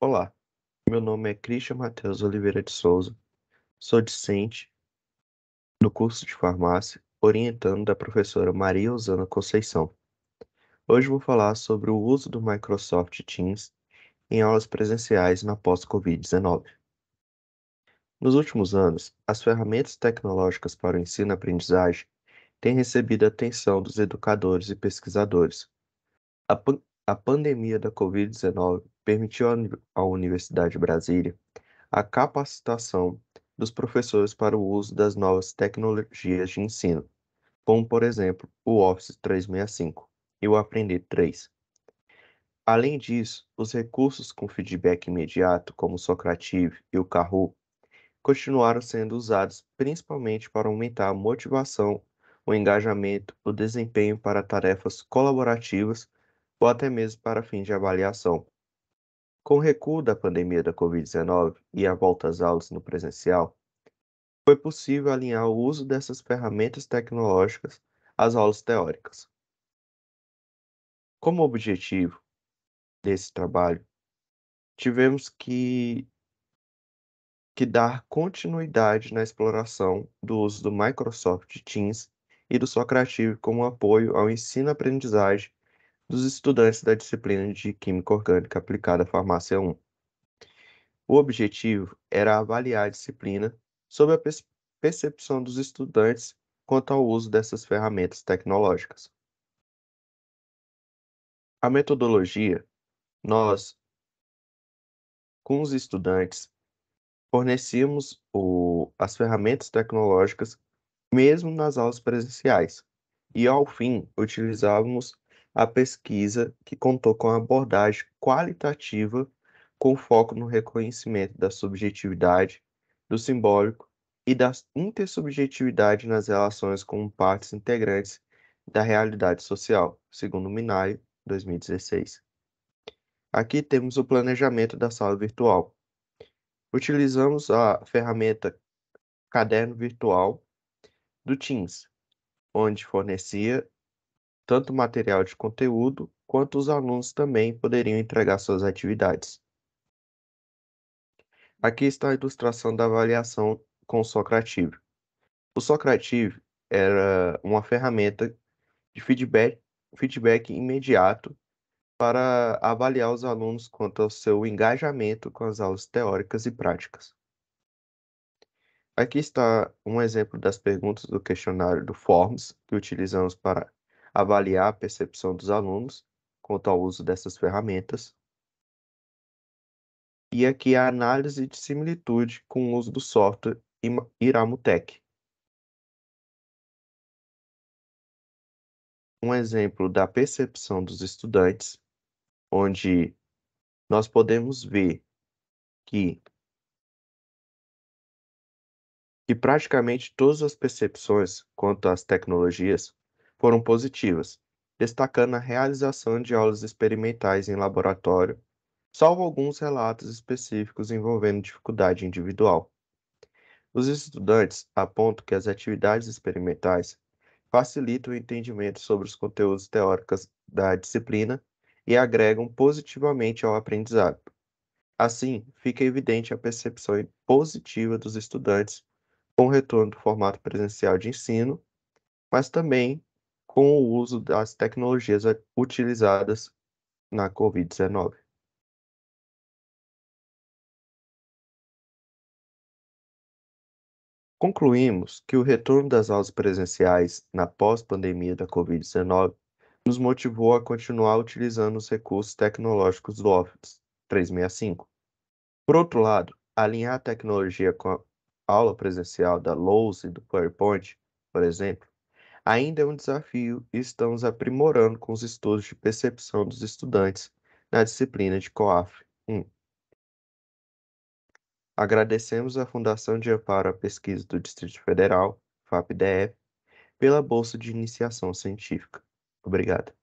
Olá, meu nome é Christian Matheus Oliveira de Souza, sou discente no curso de farmácia, orientando da professora Maria Osana Conceição. Hoje vou falar sobre o uso do Microsoft Teams em aulas presenciais na pós-Covid-19. Nos últimos anos, as ferramentas tecnológicas para o ensino-aprendizagem têm recebido a atenção dos educadores e pesquisadores. A, pan a pandemia da Covid-19 permitiu à Universidade Brasília a capacitação dos professores para o uso das novas tecnologias de ensino, como, por exemplo, o Office 365 e o Aprender 3. Além disso, os recursos com feedback imediato, como o Socrative e o Kahoot, continuaram sendo usados principalmente para aumentar a motivação, o engajamento, o desempenho para tarefas colaborativas ou até mesmo para fins de avaliação. Com o recuo da pandemia da Covid-19 e a volta às aulas no presencial, foi possível alinhar o uso dessas ferramentas tecnológicas às aulas teóricas. Como objetivo desse trabalho, tivemos que, que dar continuidade na exploração do uso do Microsoft Teams e do Socrative como apoio ao ensino-aprendizagem dos estudantes da disciplina de Química Orgânica Aplicada à Farmácia 1. O objetivo era avaliar a disciplina sob a percepção dos estudantes quanto ao uso dessas ferramentas tecnológicas. A metodologia, nós, com os estudantes, fornecíamos o, as ferramentas tecnológicas mesmo nas aulas presenciais, e ao fim utilizávamos a pesquisa que contou com abordagem qualitativa com foco no reconhecimento da subjetividade, do simbólico e da intersubjetividade nas relações com partes integrantes da realidade social, segundo Minayo, 2016. Aqui temos o planejamento da sala virtual. Utilizamos a ferramenta Caderno Virtual do Teams, onde fornecia tanto material de conteúdo quanto os alunos também poderiam entregar suas atividades. Aqui está a ilustração da avaliação com o Socrative. O Socrative era uma ferramenta de feedback, feedback imediato para avaliar os alunos quanto ao seu engajamento com as aulas teóricas e práticas. Aqui está um exemplo das perguntas do questionário do Forms que utilizamos para avaliar a percepção dos alunos quanto ao uso dessas ferramentas. E aqui a análise de similitude com o uso do software Iramutec. Um exemplo da percepção dos estudantes, onde nós podemos ver que, que praticamente todas as percepções quanto às tecnologias foram positivas, destacando a realização de aulas experimentais em laboratório, salvo alguns relatos específicos envolvendo dificuldade individual. Os estudantes apontam que as atividades experimentais facilitam o entendimento sobre os conteúdos teóricos da disciplina e agregam positivamente ao aprendizado. Assim, fica evidente a percepção positiva dos estudantes com o retorno do formato presencial de ensino, mas também com o uso das tecnologias utilizadas na Covid-19. Concluímos que o retorno das aulas presenciais na pós-pandemia da Covid-19 nos motivou a continuar utilizando os recursos tecnológicos do Office 365. Por outro lado, alinhar a tecnologia com a aula presencial da Lowe's e do PowerPoint, por exemplo, ainda é um desafio e estamos aprimorando com os estudos de percepção dos estudantes na disciplina de COAF 1. Agradecemos à Fundação de Amparo à Pesquisa do Distrito Federal, FAPDF, pela Bolsa de Iniciação Científica. Obrigado.